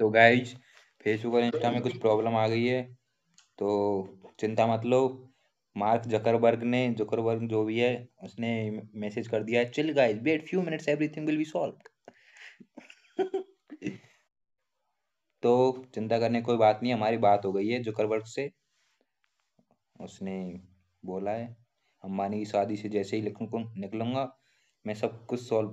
तो guys Facebook और Insta में कुछ प्रॉब्लम आ गई है तो चिंता मत लो मार्क जकरबर्ग ने जकरबर्ग जो भी है उसने मैसेज कर दिया है chill guys wait few minutes everything will be solve तो चिंता करने कोई बात नहीं हमारी बात हो गई है जकरबर्ग से उसने बोला है अंबानी की शादी से जैसे ही निकलूंगा मैं सब कुछ सॉल्व